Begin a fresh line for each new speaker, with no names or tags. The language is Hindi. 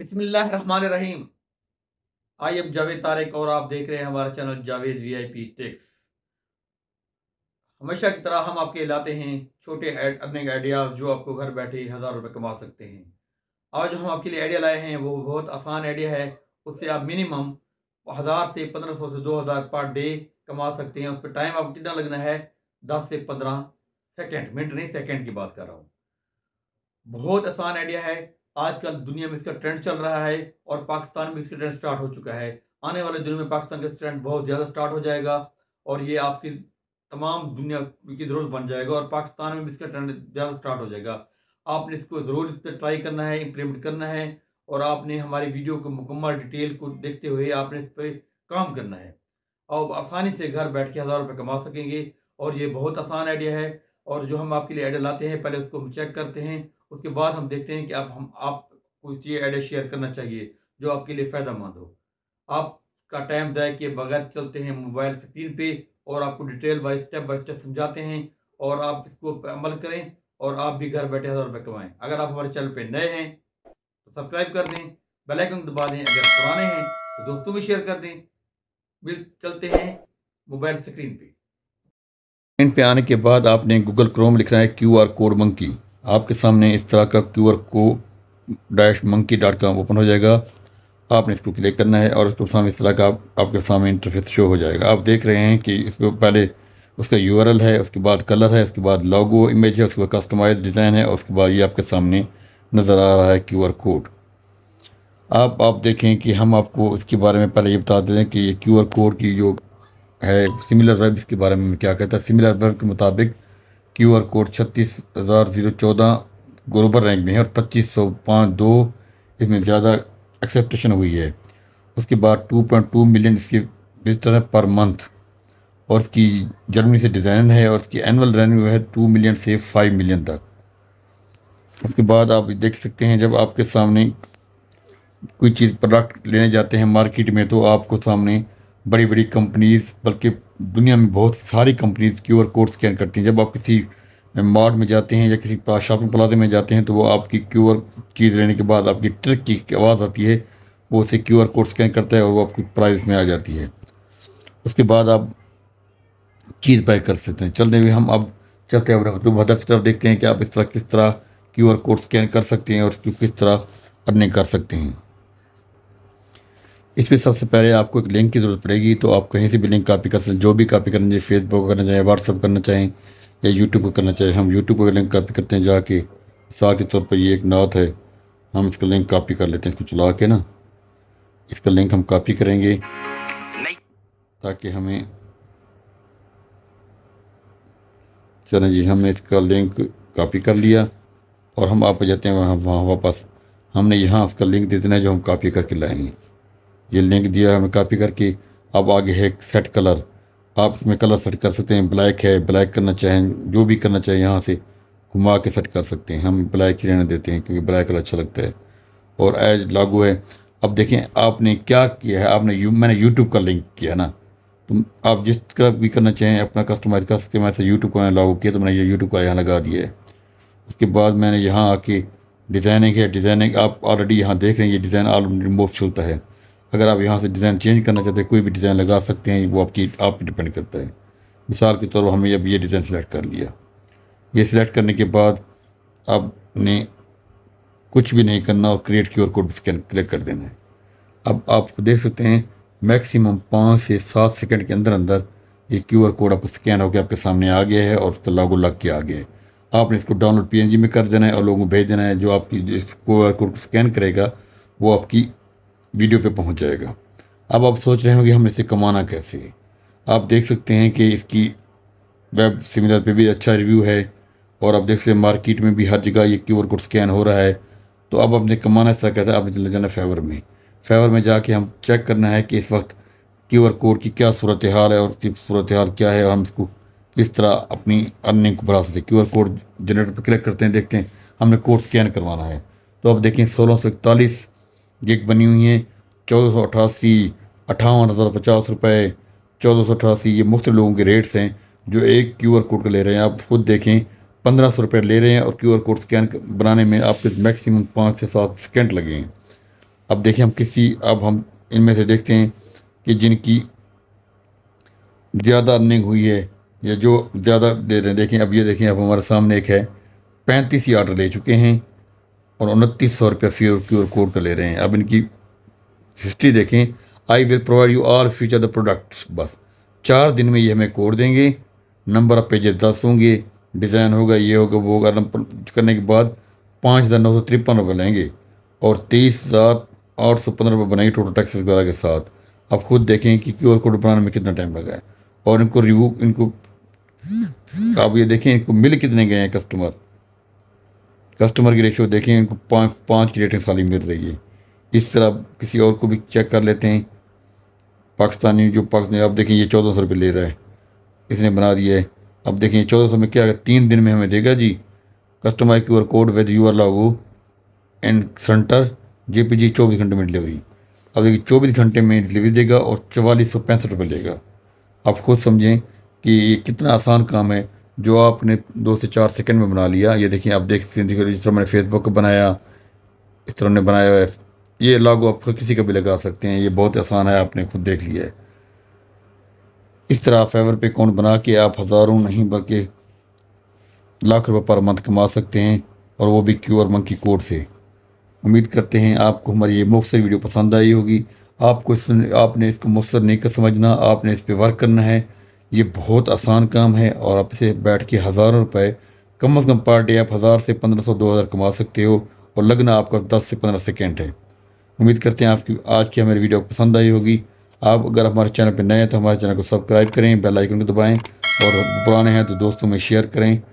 बिस्मिल्लाम आई अब जावेद तारिक और आप देख रहे हैं हमारा चैनल जावेद वीआईपी टेक्स हमेशा की तरह हम आपके लाते हैं छोटे अर्निंग आइडियाज़ जो आपको घर बैठे हज़ार रुपये कमा सकते हैं आज हम आपके लिए आइडिया लाए हैं वो बहुत आसान आइडिया है उससे आप मिनिमम हज़ार से पंद्रह सौ से दो हज़ार पर डे कमा सकते हैं उस पर टाइम आपको कितना लगना है दस से पंद्रह सेकेंड मिनट नहीं सेकेंड की बात कर रहा हूँ बहुत आसान आइडिया है आजकल दुनिया में इसका ट्रेंड चल रहा है और पाकिस्तान में इसका ट्रेंड स्टार्ट हो चुका है आने वाले दिनों में पाकिस्तान का ट्रेंड बहुत ज़्यादा स्टार्ट हो जाएगा और ये आपकी तमाम दुनिया की ज़रूरत बन जाएगा और पाकिस्तान में भी इसका ट्रेंड ज़्यादा स्टार्ट हो जाएगा आपने इसको ज़रूर इस ट्राई करना है इम्प्लीमेंट करना है और आपने हमारी वीडियो को मुकम्मल डिटेल को देखते हुए आपने इस पर काम करना है और आसानी से घर बैठ के हज़ार रुपये कमा सकेंगे और ये बहुत आसान आइडिया है और जो हम आपके लिए आइडिया लाते हैं पहले उसको हम चेक करते हैं उसके बाद हम देखते हैं कि आप हम आप कुछ चीज़ एड शेयर करना चाहिए जो आपके लिए फ़ायदेमंद हो आपका टाइम ज़ाय के बगैर चलते हैं मोबाइल स्क्रीन पे और आपको detail wise step by step समझाते हैं और आप इसको अमल करें और आप भी घर बैठे हज़ार रुपये कमाएं अगर आप हमारे चैनल पर नए हैं तो सब्सक्राइब कर दें बेलाइकन दबा दें अगर पुराने हैं तो दोस्तों भी शेयर कर दें बिल चलते हैं मोबाइल स्क्रीन पर
स्क्रीन पे आने के बाद आपने गूगल क्रोम लिखना है क्यू आर कोड मंकी आपके सामने इस तरह का Q R code dash monkey dot com open हो जाएगा आपने इसको क्लिक करना है और उसके सामने इस तरह का आप, आपके सामने इंटरफेस शो हो जाएगा आप देख रहे हैं कि इस पर पहले उसका यू है उसके बाद कलर है उसके बाद लॉगो इमेज है उसके बाद कस्टमाइज डिज़ाइन है और उसके बाद ये आपके सामने नज़र आ रहा है क्यू कोड आप आप देखें कि हम आपको इसके बारे में पहले ये बता दें कि ये क्यू कोड की जो है सिमिलर वेब इसके बारे में क्या कहता है सिमिलर वेब के मुताबिक क्यू आर कोड छत्तीस हज़ार ज़ीरो चौदह ग्लोबल रैंक में है और पच्चीस सौ पाँच दो इसमें ज़्यादा एक्सेप्टेशन हुई है उसके बाद टू पॉइंट टू मिलियन इसके विजिटर हैं पर मंथ और इसकी जर्मनी से डिज़ाइन है और इसकी एनअल रेवन्यू है टू मिलियन से फाइव मिलियन तक उसके बाद आप देख सकते हैं जब आपके सामने कोई चीज़ प्रोडक्ट लेने जाते हैं मार्केट में तो आपको सामने बड़ी बड़ी कंपनीज़ बल्कि दुनिया में बहुत सारी companies Q R code scan करती हैं जब आप किसी मार्ट में जाते हैं या किसी शॉपिंग प्लाजे में जाते हैं तो वो आपकी क्यू आर चीज़ लेने के बाद आपकी ट्रिक की आवाज़ आती है वो उसे क्यू आर कोड स्कैन करता है और वो आपकी प्राइस में आ जाती है उसके बाद आप चीज़ बाय कर सकते हैं चलते हुए हम अब चलते हैं अपने मतलब हदफ की तरफ देखते हैं कि आप इस तरह किस तरह क्यू आर कोड स्कैन कर सकते हैं और उसको किस तरह अर्निंग कर सकते हैं इसमें सबसे पहले आपको एक लिंक की ज़रूरत पड़ेगी तो आप कहीं से भी लिंक कॉपी कर सकते हैं जो भी कॉपी करना चाहिए फेसबुक करना चाहें व्हाट्सअप करना चाहें या यूट्यूब को करना चाहिए हम यूट्यूब पर लिंक कॉपी करते हैं जाके सा के तौर पर ये एक नात है हम इसका लिंक कॉपी कर लेते हैं इसको चला के ना इसका लिंक हम कॉपी करेंगे ताकि हमें चलें जी हमने इसका लिंक कॉपी कर लिया और हम आप जाते हैं वहाँ वहाँ वापस हमने यहाँ उसका लिंक दे देना है जो हम कॉपी करके लाएंगे ये लिंक दिया है हमें कॉपी करके अब आगे है सेट कलर आप इसमें कलर सेट कर सकते हैं ब्लैक है ब्लैक करना चाहें जो भी करना चाहें यहाँ से घुमा के सेट कर सकते हैं हम ब्लैक ही रहने देते हैं क्योंकि ब्लैक कलर अच्छा लगता है और एज लागू है अब देखें आपने क्या किया है आपने यू, मैंने यूट्यूब का लिंक किया ना तो आप जिस तरह भी करना चाहें अपना कस्टमाइज कर सकते हैं मैंने यूट्यूब का मैंने लागू किया तो मैंने ये यूट्यूब का यहाँ लगा दिया है उसके बाद मैंने यहाँ आके डिज़ाइनिंग है डिज़ाइनिंग आप ऑलरेडी यहाँ देख रहे हैं ये डिज़ाइन ऑलरेडी मूव चलता है अगर आप यहाँ से डिज़ाइन चेंज करना चाहते हैं कोई भी डिज़ाइन लगा सकते हैं वो आपकी आप पर डिपेंड करता है मिसाल के तौर पर हमने अब ये डिज़ाइन सेलेक्ट कर लिया ये सिलेक्ट करने के बाद आपने कुछ भी नहीं करना और create R code scan click कर देना है अब आप देख सकते हैं मैक्सिमम पाँच से सात सेकंड के अंदर अंदर ये आर कोड आपको स्कैन होकर आपके सामने आ गया है और उसका लागू लग के आ गया है आपने इसको डाउनलोड पीएनजी में कर देना है और लोगों को भेज देना है जो आपकी जिस क्यू आर कोड स्कैन करेगा वो आपकी वीडियो पे पहुंच जाएगा अब आप सोच रहे होंगे हम इसे कमाना कैसे आप देख सकते हैं कि इसकी वेब सेमिनार पे भी अच्छा रिव्यू है और आप देख सकते हैं मार्केट में भी हर जगह ये क्यू आर कोड स्कैन हो रहा है तो अब आपने कमाना ऐसा कहता है आपने चले जाना फेवर में फेवर में जाके हम चेक करना है कि इस वक्त क्यू आर कोड की क्या सूरत हाल है और उसकी सूरत हाल क्या है और हम इसको किस तरह अपनी अर्निंग को बढ़ा सकते हैं क्यू आर कोड जनरेटर पर क्लिक करते हैं देखते हैं हमने कोड स्कैन करवाना है तो अब देखें सोलह सौ इकतालीस गिग बनी हुई हैं चौदह सौ अठासी अट्ठावन हज़ार पचास रुपये चौदह सौ अठासी ये मुख्त लोगों के रेट्स हैं जो एक क्यू आर कोड का ले रहे हैं आप खुद देखें पंद्रह सौ रुपये ले रहे हैं और क्यू आर कोड स्कैन बनाने में आपके मैक्सिमम पाँच से सात सेकेंड लगे हैं अब देखें हम किसी अब हम इनमें से देखते हैं कि जिनकी ज़्यादा अर्निंग हुई है या जो ज़्यादा दे रहे हैं देखें अब ये देखें अब हमारे सामने एक है पैंतीस ही आर्डर ले चुके हैं और उनतीस सौ रुपया फ्यूर क्यूर कोड का ले रहे हैं अब इनकी हिस्ट्री देखें I will provide you all future the products बस चार दिन में ये हमें कोड देंगे नंबर ऑफ पेजेस दस होंगे डिज़ाइन होगा ये होगा वो होगा करने के बाद पाँच हज़ार नौ सौ तिरपन रुपये लेंगे और तेईस हज़ार आठ सौ पंद्रह रुपये बनाएंगे टोटल टैक्सेस वगैरह के साथ अब खुद देखें कि क्यू आर कोड बनाने में कितना टाइम लगा है और इनको रिव्यू इनको आप ये देखें इनको मिल कितने गए हैं कस्टमर कस्टमर की रेशो देखें इनको पाँच पाँच की रेटिंग साली मिल रही है इस तरह किसी और को भी चेक कर लेते हैं पाकिस्तानी जो पाकिस्तानी आप देखें ये चौदह सौ रुपये ले रहा है इसने बना दिया है अब देखें ये चौदह सौ में क्या है तीन दिन में हमें देगा G customer Q R code with U R लागू and center J P G चौबीस घंटे में डिलीवरी अब देखिए चौबीस घंटे में डिलीवरी देगा और चवालीस सौ पैंसठ रुपये लेगा आप खुद समझें कि ये कितना आसान काम है जो आपने दो से चार सेकंड में बना लिया ये देखिए आप देख सकते हैं जिस तरह मैंने फेसबुक बनाया इस तरह ने बनाया है ये लागू आप किसी का भी लगा सकते हैं ये बहुत आसान है आपने खुद देख लिया है इस तरह फेवर पे अकाउंट बना के आप हज़ारों नहीं बल्कि लाख रुपये पर मंथ कमा सकते हैं और वो भी क्यू आर मंकी कोड से उम्मीद करते हैं आपको हमारी ये मुख्तर वीडियो पसंद आई होगी आपको इस आपने इसको मुख्तर नहीं कर समझना आपने इस पर वर्क करना है ये बहुत आसान काम है और आप इसे बैठ के हज़ारों रुपए कम अज़ कम पर डे आप हज़ार से पंद्रह सौ दो हज़ार कमा सकते हो और लगना आपका दस से पंद्रह सेकेंड है उम्मीद करते हैं आपकी आज की हमारी वीडियो पसंद आई होगी आप अगर हमारे चैनल पर नए हैं तो हमारे चैनल को सब्सक्राइब करें बेल आइकन को दबाएं और पुराने हैं तो दोस्तों में शेयर करें